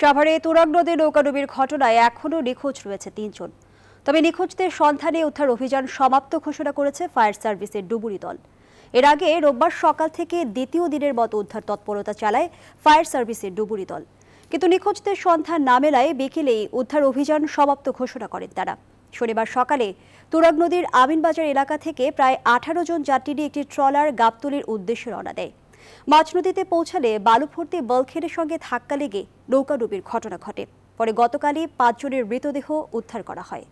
সাভারে তুরাগ নৌকা নৌকাডুবির ঘটনায় এখনও নিখোঁজ রয়েছে তিনজন তবে নিখোঁজদের সন্ধানে উদ্ধার অভিযান সমাপ্ত ঘোষণা করেছে ফায়ার সার্ভিসের ডুবুরি দল এর আগে রোববার সকাল থেকে দ্বিতীয় দিনের মতো উদ্ধার তৎপরতা চালায় ফায়ার সার্ভিসের ডুবুরি দল কিন্তু নিখোঁজদের সন্ধান না মেলায় বিকেলেই উদ্ধার অভিযান সমাপ্ত ঘোষণা করেন তারা শনিবার সকালে তুরাগ নদীর আমিনবাজার এলাকা থেকে প্রায় আঠারো জন যাত্রী একটি ট্রলার গাবতলির উদ্দেশ্যে রওনা দেয় মাছ নদীতে পৌঁছালে বালু ভর্তি বলখেরের সঙ্গে ধাক্কা লেগে নৌকা ডুবির ঘটনা ঘটে পরে গতকালই পাঁচজনের মৃতদেহ উদ্ধার করা হয়